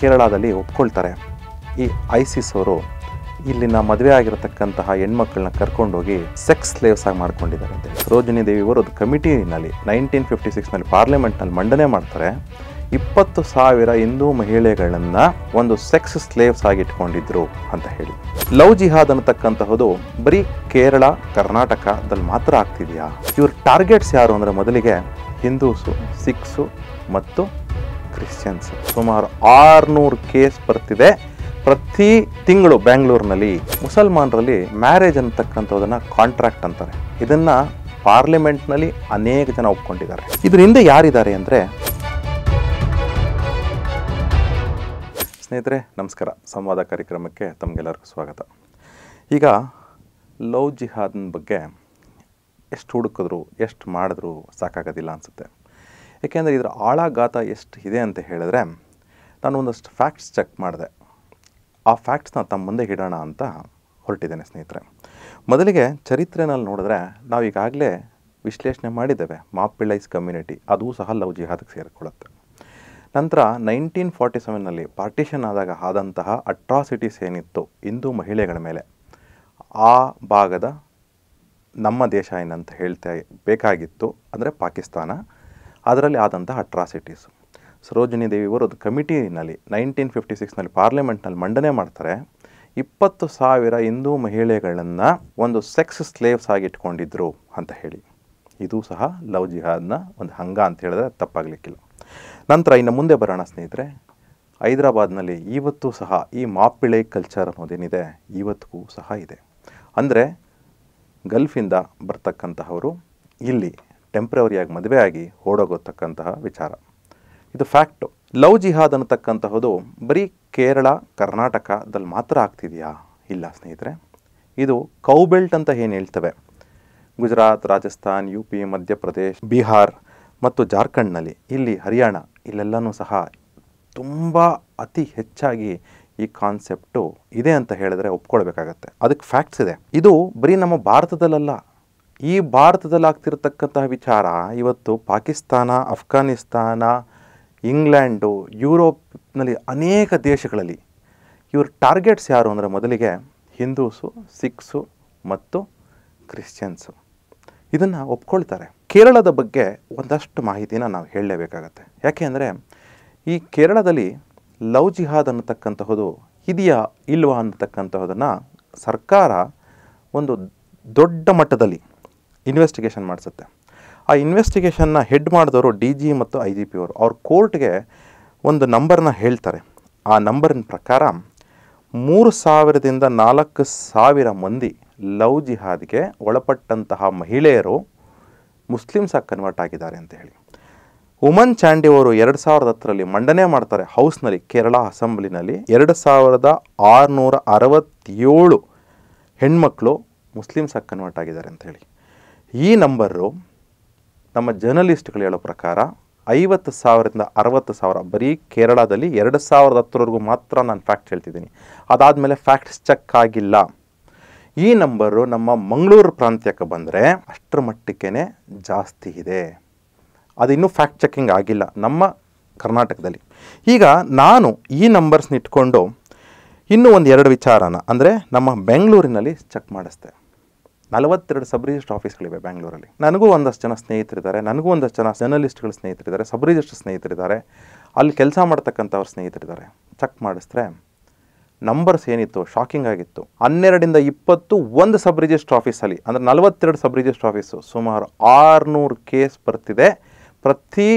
ಕೇರಳದಲ್ಲಿ ಒಪ್ಕೊಳ್ತಾರೆ ಈ ಐಸಿಸ್ ಅವರು ಇಲ್ಲಿನ ಮದುವೆ ಆಗಿರತಕ್ಕಂತಹ ಹೆಣ್ಮಕ್ಳನ್ನ ಕರ್ಕೊಂಡೋಗಿ ಸೆಕ್ಸ್ ಸ್ಲೇವ್ಸ್ ಆಗಿ ಮಾಡ್ಕೊಂಡಿದ್ದಾರೆ ಅಂತ ಸರೋಜಿನಿ ದೇವಿ ಅವರು ಅದು ಕಮಿಟಿನಲ್ಲಿ ನೈನ್ಟೀನ್ ಫಿಫ್ಟಿ ಸಿಕ್ಸ್ನಲ್ಲಿ ಪಾರ್ಲಿಮೆಂಟ್ನಲ್ಲಿ ಮಂಡನೆ ಮಾಡ್ತಾರೆ ಇಪ್ಪತ್ತು ಸಾವಿರ ಹಿಂದೂ ಮಹಿಳೆಗಳನ್ನು ಒಂದು ಸೆಕ್ಸ್ ಸ್ಲೇವ್ಸ್ ಆಗಿ ಇಟ್ಕೊಂಡಿದ್ರು ಅಂತ ಹೇಳಿ ಲವ್ ಜಿಹಾದ್ ಅನ್ನತಕ್ಕಂತಹದು ಬರೀ ಕೇರಳ ಕರ್ನಾಟಕದಲ್ಲಿ ಮಾತ್ರ ಆಗ್ತಿದೆಯಾ ಇವ್ರ ಟಾರ್ಗೆಟ್ಸ್ ಯಾರು ಅಂದರೆ ಮೊದಲಿಗೆ ಹಿಂದೂಸು ಸಿಖ್ಸು ಮತ್ತು ಕ್ರಿಶ್ಚಿಯನ್ಸ್ ಸುಮಾರು ಆರುನೂರು ಕೇಸ್ ಬರ್ತಿದೆ ಪ್ರತಿ ತಿಂಗಳು ಬ್ಯಾಂಗ್ಳೂರಿನಲ್ಲಿ ಮುಸಲ್ಮಾನರಲ್ಲಿ ಮ್ಯಾರೇಜ್ ಅಂತಕ್ಕಂಥದ್ದನ್ನು ಕಾಂಟ್ರಾಕ್ಟ್ ಅಂತಾರೆ ಇದನ್ನು ಪಾರ್ಲಿಮೆಂಟ್ನಲ್ಲಿ ಅನೇಕ ಜನ ಒಪ್ಕೊಂಡಿದ್ದಾರೆ ಇದರಿಂದ ಹಿಂದೆ ಯಾರಿದ್ದಾರೆ ಅಂದರೆ ಸ್ನೇಹಿತರೆ ನಮಸ್ಕಾರ ಸಂವಾದ ಕಾರ್ಯಕ್ರಮಕ್ಕೆ ತಮಗೆಲ್ಲರಿಗೂ ಸ್ವಾಗತ ಈಗ ಲವ್ ಜಿಹಾದ್ನ ಬಗ್ಗೆ ಎಷ್ಟು ಹುಡುಕಿದ್ರು ಎಷ್ಟು ಮಾಡಿದ್ರು ಸಾಕಾಗೋದಿಲ್ಲ ಅನಿಸುತ್ತೆ ಏಕೆಂದರೆ ಇದರ ಆಳ ಎಷ್ಟು ಇದೆ ಅಂತ ಹೇಳಿದ್ರೆ ನಾನು ಒಂದಷ್ಟು ಫ್ಯಾಕ್ಟ್ಸ್ ಚೆಕ್ ಮಾಡಿದೆ ಆ ಫ್ಯಾಕ್ಟ್ಸ್ನ ತಮ್ಮ ಮುಂದೆ ಇಡೋಣ ಅಂತ ಹೊರಟಿದ್ದೇನೆ ಸ್ನೇಹಿತರೆ ಮೊದಲಿಗೆ ಚರಿತ್ರೆನಲ್ಲಿ ನೋಡಿದ್ರೆ ನಾವು ಈಗಾಗಲೇ ವಿಶ್ಲೇಷಣೆ ಮಾಡಿದ್ದೇವೆ ಮಾಪಿಳೈಸ್ ಕಮ್ಯುನಿಟಿ ಅದೂ ಸಹ ಲವ್ ಜಿಹಾದಕ್ಕೆ ಸೇರಿಕೊಳ್ಳುತ್ತೆ ನಂತರ ನೈನ್ಟೀನ್ ಫಾರ್ಟಿ ಸೆವೆನ್ನಲ್ಲಿ ಪಾರ್ಟಿಷನ್ ಆದಾಗ ಆದಂತಹ ಅಟ್ರಾಸಿಟೀಸ್ ಏನಿತ್ತು ಹಿಂದೂ ಮಹಿಳೆಗಳ ಮೇಲೆ ಆ ಭಾಗದ ನಮ್ಮ ದೇಶ ಏನಂತ ಹೇಳ್ತಾ ಬೇಕಾಗಿತ್ತು ಅಂದರೆ ಪಾಕಿಸ್ತಾನ ಅದರಲ್ಲಿ ಆದಂತಹ ಅಟ್ರಾಸಿಟೀಸ್ ಸರೋಜಿನಿ ದೇವಿಯವರು ಅದು ಕಮಿಟಿನಲ್ಲಿ ನೈನ್ಟೀನ್ ಫಿಫ್ಟಿ ಸಿಕ್ಸ್ನಲ್ಲಿ ಪಾರ್ಲಿಮೆಂಟ್ನಲ್ಲಿ ಮಂಡನೆ ಮಾಡ್ತಾರೆ ಇಪ್ಪತ್ತು ಸಾವಿರ ಹಿಂದೂ ಮಹಿಳೆಗಳನ್ನು ಒಂದು ಸೆಕ್ಸ್ ಸ್ಲೇವ್ಸ್ ಆಗಿಟ್ಕೊಂಡಿದ್ರು ಅಂತ ಹೇಳಿ ಇದು ಸಹ ಲವ್ ಜಿಹಾದ್ನ ಒಂದು ಹಂಗ ಅಂತ ಹೇಳಿದ್ರೆ ತಪ್ಪಾಗಲಿಕ್ಕಿಲ್ಲ ನಂತರ ಇನ್ನು ಮುಂದೆ ಬರೋಣ ಸ್ನೇಹಿತರೆ ಹೈದರಾಬಾದ್ನಲ್ಲಿ ಇವತ್ತು ಸಹ ಈ ಮಾಪಿಳೆ ಕಲ್ಚರ್ ಅನ್ನೋದೇನಿದೆ ಇವತ್ತಿಗೂ ಸಹ ಇದೆ ಅಂದರೆ ಗಲ್ಫಿಂದ ಬರ್ತಕ್ಕಂತಹವರು ಇಲ್ಲಿ ಟೆಂಪ್ರವರಿಯಾಗಿ ಮದುವೆ ಆಗಿ ಓಡೋಗತಕ್ಕಂತಹ ವಿಚಾರ ಇದು ಫ್ಯಾಕ್ಟು ಲವ್ ಜಿಹಾದ್ ಅನ್ನತಕ್ಕಂತಹದು ಬರೀ ಕೇರಳ ಕರ್ನಾಟಕದಲ್ಲಿ ಮಾತ್ರ ಆಗ್ತಿದೆಯಾ ಇಲ್ಲ ಸ್ನೇಹಿತರೆ ಇದು ಕೌಬೆಲ್ಟ್ ಅಂತ ಏನು ಹೇಳ್ತವೆ ಗುಜರಾತ್ ರಾಜಸ್ಥಾನ್ ಯು ಪಿ ಮಧ್ಯಪ್ರದೇಶ್ ಬಿಹಾರ್ ಮತ್ತು ಜಾರ್ಖಂಡ್ನಲ್ಲಿ ಇಲ್ಲಿ ಹರಿಯಾಣ ಇಲ್ಲೆಲ್ಲನೂ ಸಹ ತುಂಬ ಅತಿ ಹೆಚ್ಚಾಗಿ ಈ ಕಾನ್ಸೆಪ್ಟು ಇದೆ ಅಂತ ಹೇಳಿದ್ರೆ ಒಪ್ಕೊಳ್ಬೇಕಾಗತ್ತೆ ಅದಕ್ಕೆ ಫ್ಯಾಕ್ಟ್ಸ್ ಇದೆ ಇದು ಬರೀ ನಮ್ಮ ಭಾರತದಲ್ಲಲ್ಲ ಈ ಭಾರತದಲ್ಲಿ ಆಗ್ತಿರತಕ್ಕಂತಹ ವಿಚಾರ ಇವತ್ತು ಪಾಕಿಸ್ತಾನ ಅಫ್ಘಾನಿಸ್ತಾನ ಇಂಗ್ಲೆಂಡು ಯುರೋಪ್ನಲ್ಲಿ ಅನೇಕ ದೇಶಗಳಲ್ಲಿ ಇವ್ರ ಟಾರ್ಗೆಟ್ಸ್ ಯಾರು ಅಂದರೆ ಮೊದಲಿಗೆ ಹಿಂದೂಸು ಸಿಖ್ಸು ಮತ್ತು ಕ್ರಿಶ್ಚಿಯನ್ಸು ಇದನ್ನು ಒಪ್ಕೊಳ್ತಾರೆ ಕೇರಳದ ಬಗ್ಗೆ ಒಂದಷ್ಟು ಮಾಹಿತಿನ ನಾವು ಹೇಳಲೇಬೇಕಾಗತ್ತೆ ಯಾಕೆ ಅಂದರೆ ಈ ಕೇರಳದಲ್ಲಿ ಲವ್ ಜಿಹಾದ್ ಅನ್ನತಕ್ಕಂತಹದ್ದು ಇದೆಯಾ ಇಲ್ವಾ ಅನ್ನತಕ್ಕಂತಹದನ್ನು ಸರ್ಕಾರ ಒಂದು ದೊಡ್ಡ ಮಟ್ಟದಲ್ಲಿ ಇನ್ವೆಸ್ಟಿಗೇಷನ್ ಮಾಡಿಸುತ್ತೆ ಆ ಇನ್ವೆಸ್ಟಿಗೇಷನ್ನ ಹೆಡ್ ಮಾಡಿದವರು ಡಿ ಜಿ ಮತ್ತು ಐ ಜಿ ಪಿ ಅವರು ಅವ್ರ ಕೋರ್ಟ್ಗೆ ಒಂದು ನಂಬರ್ನ ಹೇಳ್ತಾರೆ ಆ ನಂಬರಿನ ಪ್ರಕಾರ ಮೂರು ಸಾವಿರದಿಂದ ನಾಲ್ಕು ಸಾವಿರ ಮಂದಿ ಲವ್ ಜಿಹಾದ್ಗೆ ಒಳಪಟ್ಟಂತಹ ಮಹಿಳೆಯರು ಮುಸ್ಲಿಮ್ಸಾಗಿ ಕನ್ವರ್ಟ್ ಆಗಿದ್ದಾರೆ ಅಂತ ಹೇಳಿ ಉಮನ್ ಚಾಂಡಿ ಅವರು ಎರಡು ಸಾವಿರದ ಹತ್ತರಲ್ಲಿ ಮಂಡನೆ ಮಾಡ್ತಾರೆ ಹೌಸ್ನಲ್ಲಿ ಕೇರಳ ಅಸೆಂಬ್ಲಿನಲ್ಲಿ ಎರಡು ಸಾವಿರದ ಆರುನೂರ ಅರವತ್ತೇಳು ಹೆಣ್ಮಕ್ಳು ಮುಸ್ಲಿಮ್ಸಾಗಿ ಕನ್ವರ್ಟ್ ಆಗಿದ್ದಾರೆ ಅಂತ ಹೇಳಿ ಈ ನಂಬರು ನಮ್ಮ ಜರ್ನಲಿಸ್ಟ್ಗಳು ಹೇಳೋ ಪ್ರಕಾರ ಐವತ್ತು ಸಾವಿರದಿಂದ ಅರವತ್ತು ಸಾವಿರ ಬರೀ ಕೇರಳದಲ್ಲಿ ಎರಡು ಸಾವಿರದ ಹತ್ತರವರೆಗೂ ಮಾತ್ರ ನಾನು ಫ್ಯಾಕ್ಟ್ ಹೇಳ್ತಿದ್ದೀನಿ ಅದಾದಮೇಲೆ ಫ್ಯಾಕ್ಟ್ಸ್ ಚೆಕ್ ಆಗಿಲ್ಲ ಈ ನಂಬರು ನಮ್ಮ ಮಂಗಳೂರು ಪ್ರಾಂತ್ಯಕ್ಕೆ ಬಂದರೆ ಅಷ್ಟರ ಮಟ್ಟಿಗೆ ಜಾಸ್ತಿ ಇದೆ ಅದು ಇನ್ನೂ ಫ್ಯಾಕ್ಟ್ ಚೆಕ್ಕಿಂಗ್ ಆಗಿಲ್ಲ ನಮ್ಮ ಕರ್ನಾಟಕದಲ್ಲಿ ಈಗ ನಾನು ಈ ನಂಬರ್ಸ್ನ ಇಟ್ಕೊಂಡು ಇನ್ನೂ ಒಂದು ಎರಡು ವಿಚಾರನ ಅಂದರೆ ನಮ್ಮ ಬೆಂಗಳೂರಿನಲ್ಲಿ ಚೆಕ್ ಮಾಡಿಸ್ದೆ ನಲವತ್ತೆರಡು ಸಬ್ ರಿಜಿಸ್ಟರ್ ಆಫೀಸ್ಗಳಿವೆ ಬ್ಯಾಂಗ್ಳೂರಲ್ಲಿ ನನಗೂ ಒಂದಷ್ಟು ಜನ ಸ್ನೇಹಿತರಿದ್ದಾರೆ ನನಗೂ ಒಂದಷ್ಟು ಜನ ಜರ್ನಲಿಸ್ಟ್ಗಳು ಸ್ನೇಹಿತರಿದ್ದಾರೆ ಸಬ್ ರಿಜಿಸ್ಟರ್ ಸ್ನೇಹಿತರಿದ್ದಾರೆ ಅಲ್ಲಿ ಕೆಲಸ ಮಾಡ್ತಕ್ಕಂಥವ್ರ ಸ್ನೇಹಿತರಿದ್ದಾರೆ ಚೆಕ್ ಮಾಡಿಸಿದ್ರೆ ನಂಬರ್ಸ್ ಏನಿತ್ತು ಶಾಕಿಂಗ್ ಆಗಿತ್ತು ಹನ್ನೆರಡಿಂದ ಇಪ್ಪತ್ತು ಒಂದು ಸಬ್ ರಿಜಿಸ್ಟರ್ ಆಫೀಸಲ್ಲಿ ಅಂದರೆ ನಲವತ್ತೆರಡು ಸಬ್ ರಿಜಿಸ್ಟರ್ ಆಫೀಸು ಸುಮಾರು ಆರುನೂರು ಕೇಸ್ ಬರ್ತಿದೆ ಪ್ರತಿ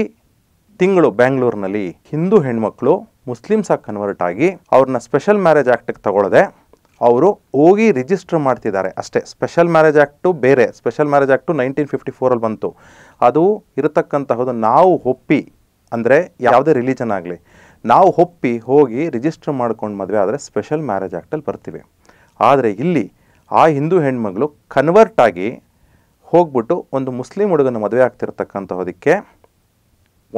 ತಿಂಗಳು ಬ್ಯಾಂಗ್ಳೂರಿನಲ್ಲಿ ಹಿಂದೂ ಹೆಣ್ಮಕ್ಳು ಮುಸ್ಲಿಮ್ಸಾಗಿ ಕನ್ವರ್ಟ್ ಆಗಿ ಅವ್ರನ್ನ ಸ್ಪೆಷಲ್ ಮ್ಯಾರೇಜ್ ಆ್ಯಕ್ಟಿಗೆ ತಗೊಳ್ಳದೆ ಅವರು ಹೋಗಿ ರಿಜಿಸ್ಟರ್ ಮಾಡ್ತಿದ್ದಾರೆ ಅಷ್ಟೇ ಸ್ಪೆಷಲ್ ಮ್ಯಾರೇಜ್ ಆ್ಯಕ್ಟು ಬೇರೆ special marriage act nineteen fifty ಫೋರಲ್ಲಿ ಬಂತು ಅದು ಇರತಕ್ಕಂತಹದ್ದು ನಾವು ಒಪ್ಪಿ ಅಂದರೆ ಯಾವುದೇ ರಿಲಿಜನ್ ಆಗಲಿ ನಾವು ಒಪ್ಪಿ ಹೋಗಿ ರಿಜಿಸ್ಟರ್ ಮಾಡ್ಕೊಂಡು ಮದುವೆ ಆದರೆ ಸ್ಪೆಷಲ್ ಮ್ಯಾರೇಜ್ ಆ್ಯಕ್ಟಲ್ಲಿ ಬರ್ತೀವಿ ಆದರೆ ಇಲ್ಲಿ ಆ ಹಿಂದೂ ಹೆಣ್ಮಗಳು ಕನ್ವರ್ಟ್ ಆಗಿ ಹೋಗ್ಬಿಟ್ಟು ಒಂದು ಮುಸ್ಲಿಂ ಹುಡುಗನ ಮದುವೆ ಆಗ್ತಿರ್ತಕ್ಕಂಥದಕ್ಕೆ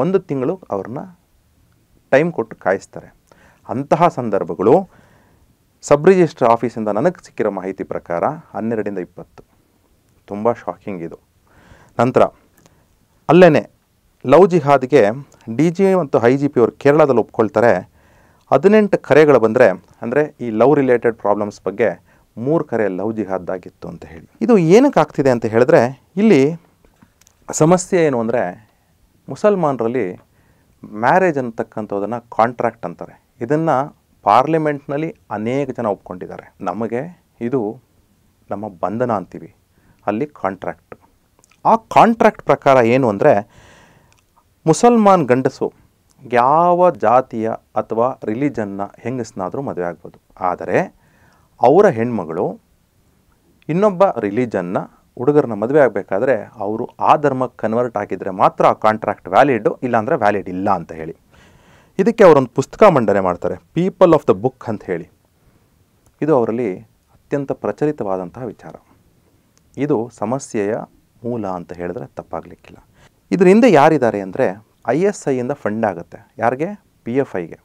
ಒಂದು ತಿಂಗಳು ಅವ್ರನ್ನ ಟೈಮ್ ಕೊಟ್ಟು ಕಾಯಿಸ್ತಾರೆ ಅಂತಹ ಸಂದರ್ಭಗಳು ಸಬ್ ರಿಜಿಸ್ಟ್ರ್ ಆಫೀಸಿಂದ ನನಗೆ ಸಿಕ್ಕಿರೋ ಮಾಹಿತಿ ಪ್ರಕಾರ ಹನ್ನೆರಡರಿಂದ ಇಪ್ಪತ್ತು ತುಂಬ ಶಾಕಿಂಗ್ ಇದು ನಂತರ ಅಲ್ಲೇ ಲವ್ ಜಿಹಾದ್ಗೆ ಡಿ ಜಿ ಮತ್ತು ಐ ಜಿ ಪಿ ಅವರು ಕೇರಳದಲ್ಲಿ ಒಪ್ಕೊಳ್ತಾರೆ ಹದಿನೆಂಟು ಕರೆಗಳು ಬಂದರೆ ಅಂದರೆ ಈ ಲವ್ ರಿಲೇಟೆಡ್ ಪ್ರಾಬ್ಲಮ್ಸ್ ಬಗ್ಗೆ ಮೂರು ಕರೆ ಲವ್ ಜಿಹಾದ್ ಆಗಿತ್ತು ಅಂತ ಹೇಳಿ ಇದು ಏನಕ್ಕೆ ಆಗ್ತಿದೆ ಅಂತ ಹೇಳಿದ್ರೆ ಇಲ್ಲಿ ಸಮಸ್ಯೆ ಏನು ಅಂದರೆ ಮುಸಲ್ಮಾನರಲ್ಲಿ ಮ್ಯಾರೇಜ್ ಅಂತಕ್ಕಂಥದ್ದನ್ನು ಕಾಂಟ್ರಾಕ್ಟ್ ಅಂತಾರೆ ಇದನ್ನು ಪಾರ್ಲಿಮೆಂಟ್ನಲ್ಲಿ ಅನೇಕ ಜನ ಒಪ್ಕೊಂಡಿದ್ದಾರೆ ನಮಗೆ ಇದು ನಮ್ಮ ಬಂಧನ ಅಂತೀವಿ ಅಲ್ಲಿ ಕಾಂಟ್ರಾಕ್ಟ್ ಆ ಕಾಂಟ್ರಾಕ್ಟ್ ಪ್ರಕಾರ ಏನು ಅಂದರೆ ಮುಸಲ್ಮಾನ್ ಗಂಡಸು ಯಾವ ಜಾತಿಯ ಅಥವಾ ರಿಲಿಜನ್ನ ಹೆಂಗಸ್ನಾದರೂ ಮದುವೆ ಆಗ್ಬೋದು ಆದರೆ ಅವರ ಹೆಣ್ಮಗಳು ಇನ್ನೊಬ್ಬ ರಿಲಿಜನ್ನ ಹುಡುಗರನ್ನ ಮದುವೆ ಆಗಬೇಕಾದ್ರೆ ಅವರು ಆ ಧರ್ಮಕ್ಕೆ ಕನ್ವರ್ಟ್ ಆಗಿದ್ದರೆ ಮಾತ್ರ ಆ ಕಾಂಟ್ರಾಕ್ಟ್ ವ್ಯಾಲಿಡು ಇಲ್ಲಾಂದರೆ ವ್ಯಾಲಿಡ್ ಇಲ್ಲ ಅಂತ ಹೇಳಿ ಇದಕ್ಕೆ ಅವರೊಂದು ಪುಸ್ತಕ ಮಂಡನೆ ಮಾಡ್ತಾರೆ ಪೀಪಲ್ ಆಫ್ ದ ಬುಕ್ ಅಂತ ಹೇಳಿ ಇದು ಅವರಲ್ಲಿ ಅತ್ಯಂತ ಪ್ರಚಲಿತವಾದಂತಹ ವಿಚಾರ ಇದು ಸಮಸ್ಯೆಯ ಮೂಲ ಅಂತ ಹೇಳಿದ್ರೆ ತಪ್ಪಾಗಲಿಕ್ಕಿಲ್ಲ ಇದರ ಹಿಂದೆ ಯಾರಿದ್ದಾರೆ ಅಂದರೆ ಐ ಎಸ್ ಐಯಿಂದ ಫಂಡ್ ಆಗುತ್ತೆ ಯಾರಿಗೆ ಪಿ ಎಫ್ ಐಗೆ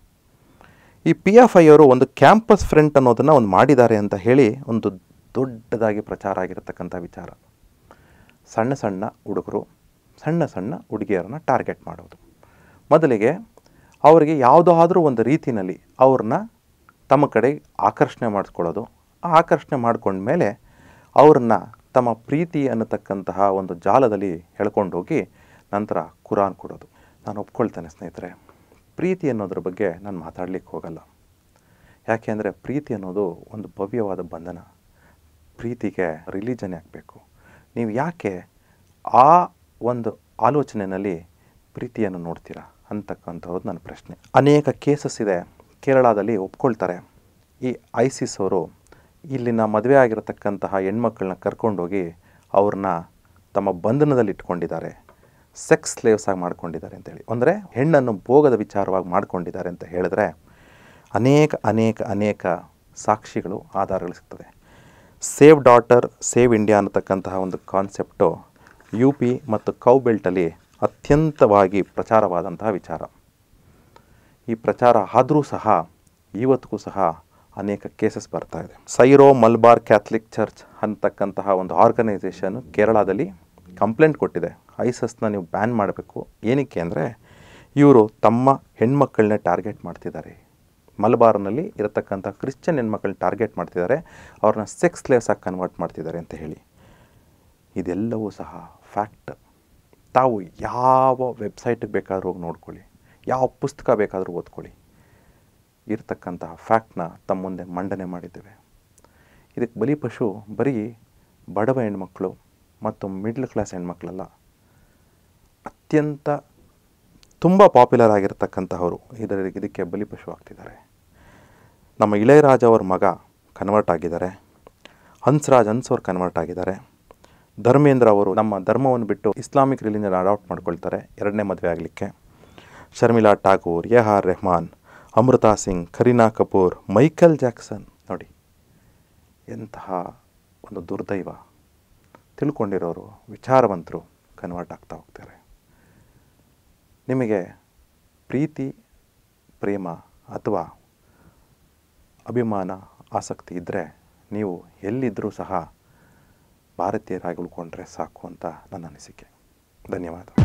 ಈ ಪಿ ಎಫ್ ಐ ಅವರು ಒಂದು ಕ್ಯಾಂಪಸ್ ಫ್ರಂಟ್ ಅನ್ನೋದನ್ನು ಒಂದು ಮಾಡಿದ್ದಾರೆ ಅಂತ ಹೇಳಿ ಒಂದು ದೊಡ್ಡದಾಗಿ ಪ್ರಚಾರ ಆಗಿರತಕ್ಕಂಥ ವಿಚಾರ ಸಣ್ಣ ಸಣ್ಣ ಹುಡುಗರು ಸಣ್ಣ ಸಣ್ಣ ಹುಡುಗಿಯರನ್ನು ಟಾರ್ಗೆಟ್ ಮಾಡೋದು ಮೊದಲಿಗೆ ಅವರಿಗೆ ಯಾವುದಾದ್ರೂ ಒಂದು ರೀತಿಯಲ್ಲಿ ಅವ್ರನ್ನ ತಮ್ಮ ಕಡೆ ಆಕರ್ಷಣೆ ಮಾಡಿಸ್ಕೊಳ್ಳೋದು ಆಕರ್ಷಣೆ ಮೇಲೆ ಅವ್ರನ್ನ ತಮ್ಮ ಪ್ರೀತಿ ಅನ್ನತಕ್ಕಂತಹ ಒಂದು ಜಾಲದಲ್ಲಿ ಹೋಗಿ ನಂತರ ಕುರಾನ್ ಕೊಡೋದು ನಾನು ಒಪ್ಕೊಳ್ತೇನೆ ಸ್ನೇಹಿತರೆ ಪ್ರೀತಿ ಅನ್ನೋದ್ರ ಬಗ್ಗೆ ನಾನು ಮಾತಾಡಲಿಕ್ಕೆ ಹೋಗಲ್ಲ ಯಾಕೆ ಅಂದರೆ ಪ್ರೀತಿ ಅನ್ನೋದು ಒಂದು ಭವ್ಯವಾದ ಬಂಧನ ಪ್ರೀತಿಗೆ ರಿಲಿಜನ್ ಆಗಬೇಕು ನೀವು ಯಾಕೆ ಆ ಒಂದು ಆಲೋಚನೆಯಲ್ಲಿ ಪ್ರೀತಿಯನ್ನು ನೋಡ್ತೀರಾ ಅಂತಕ್ಕಂಥದ್ದು ನನ್ನ ಪ್ರಶ್ನೆ ಅನೇಕ ಕೇಸಸ್ ಇದೆ ಕೇರಳದಲ್ಲಿ ಒಪ್ಕೊಳ್ತಾರೆ ಈ ಐಸಿಸ್ ಅವರು ಇಲ್ಲಿನ ಮದುವೆ ಆಗಿರತಕ್ಕಂತಹ ಹೆಣ್ಮಕ್ಳನ್ನ ಕರ್ಕೊಂಡೋಗಿ ಅವ್ರನ್ನ ತಮ್ಮ ಬಂಧನದಲ್ಲಿ ಇಟ್ಕೊಂಡಿದ್ದಾರೆ ಸೆಕ್ಸ್ ಸ್ಲೇವ್ಸ್ ಆಗಿ ಮಾಡ್ಕೊಂಡಿದ್ದಾರೆ ಅಂತೇಳಿ ಅಂದರೆ ಹೆಣ್ಣನ್ನು ಭೋಗದ ವಿಚಾರವಾಗಿ ಮಾಡ್ಕೊಂಡಿದ್ದಾರೆ ಅಂತ ಹೇಳಿದ್ರೆ ಅನೇಕ ಅನೇಕ ಅನೇಕ ಸಾಕ್ಷಿಗಳು ಆಧಾರಗಳು ಸಿಗ್ತದೆ ಸೇವ್ ಡಾಟರ್ ಸೇವ್ ಇಂಡಿಯಾ ಅನ್ನತಕ್ಕಂತಹ ಒಂದು ಕಾನ್ಸೆಪ್ಟು ಯು ಪಿ ಮತ್ತು ಕೌ ಬೆಲ್ಟಲ್ಲಿ ಅತ್ಯಂತವಾಗಿ ಪ್ರಚಾರವಾದಂತಹ ವಿಚಾರ ಈ ಪ್ರಚಾರ ಆದರೂ ಸಹ ಇವತ್ತಿಗೂ ಸಹ ಅನೇಕ ಕೇಸಸ್ ಬರ್ತಾ ಇದೆ ಸೈರೋ ಮಲ್ಬಾರ್ ಕ್ಯಾಥಲಿಕ್ ಚರ್ಚ್ ಅಂತಕ್ಕಂತಹ ಒಂದು ಆರ್ಗನೈಸೇಷನ್ ಕೇರಳದಲ್ಲಿ ಕಂಪ್ಲೇಂಟ್ ಕೊಟ್ಟಿದೆ ಐಸಸ್ನ ನೀವು ಬ್ಯಾನ್ ಮಾಡಬೇಕು ಏನಕ್ಕೆ ಅಂದರೆ ಇವರು ತಮ್ಮ ಹೆಣ್ಮಕ್ಕಳನ್ನೇ ಟಾರ್ಗೆಟ್ ಮಾಡ್ತಿದ್ದಾರೆ ಮಲಬಾರ್ನಲ್ಲಿ ಇರತಕ್ಕಂಥ ಕ್ರಿಶ್ಚಿಯನ್ ಹೆಣ್ಮಕ್ಳನ್ನ ಟಾರ್ಗೆಟ್ ಮಾಡ್ತಿದ್ದಾರೆ ಅವ್ರನ್ನ ಸೆಕ್ಸ್ ಆಗಿ ಕನ್ವರ್ಟ್ ಮಾಡ್ತಿದ್ದಾರೆ ಅಂತ ಹೇಳಿ ಇದೆಲ್ಲವೂ ಸಹ ಫ್ಯಾಕ್ಟ್ ತಾವು ಯಾವ ವೆಬ್ಸೈಟಿಗೆ ಬೇಕಾದರೂ ಹೋಗಿ ನೋಡ್ಕೊಳ್ಳಿ ಯಾವ ಪುಸ್ತಕ ಬೇಕಾದರೂ ಓದ್ಕೊಳ್ಳಿ ಇರತಕ್ಕಂತಹ ಫ್ಯಾಕ್ಟ್ನ ತಮ್ಮ ಮುಂದೆ ಮಂಡನೆ ಮಾಡಿದ್ದೇವೆ ಇದಕ್ಕೆ ಬಲಿಪಶು ಬರೀ ಬಡವ ಹೆಣ್ಮಕ್ಳು ಮತ್ತು ಮಿಡ್ಲ್ ಕ್ಲಾಸ್ ಹೆಣ್ಮಕ್ಳಲ್ಲ ಅತ್ಯಂತ ತುಂಬ ಪಾಪ್ಯುಲರ್ ಆಗಿರ್ತಕ್ಕಂತಹವರು ಇದರ ಇದಕ್ಕೆ ಬಲಿಪಶು ಆಗ್ತಿದ್ದಾರೆ ನಮ್ಮ ಇಳೆಯರಾಜ ಅವ್ರ ಮಗ ಕನ್ವರ್ಟ್ ಆಗಿದ್ದಾರೆ ಹನ್ಸ್ರಾಜ್ ಹನ್ಸ್ ಅವ್ರು ಕನ್ವರ್ಟ್ ಆಗಿದ್ದಾರೆ ಧರ್ಮೇಂದ್ರ ಅವರು ನಮ್ಮ ಧರ್ಮವನ್ನು ಬಿಟ್ಟು ಇಸ್ಲಾಮಿಕ್ ರಿಲಿಜನ್ ಅಡಾಪ್ಟ್ ಮಾಡ್ಕೊಳ್ತಾರೆ ಎರಡನೇ ಮದುವೆ ಆಗಲಿಕ್ಕೆ Sharmila Thakur A R Rahman Amrita Singh Kareena Kapoor Michael Jackson ನೋಡಿ ಎಂತಹ ಒಂದು ದುರ್ದೈವ ತಿಳ್ಕೊಂಡಿರೋರು ವಿಚಾರವಂತರು ಕನ್ವರ್ಟ್ ಆಗ್ತಾ ಹೋಗ್ತಾರೆ ನಿಮಗೆ ಪ್ರೀತಿ ಪ್ರೇಮ ಅಥವಾ ಅಭಿಮಾನ ಆಸಕ್ತಿ ಇದ್ದರೆ ನೀವು ಎಲ್ಲಿದ್ದರೂ ಸಹ ಭಾರತೀಯರಾಗಿ ಉಳ್ಕೊಂಡ್ರೆ ಸಾಕು ಅಂತ ನನ್ನ ಅನಿಸಿಕೆ ಧನ್ಯವಾದ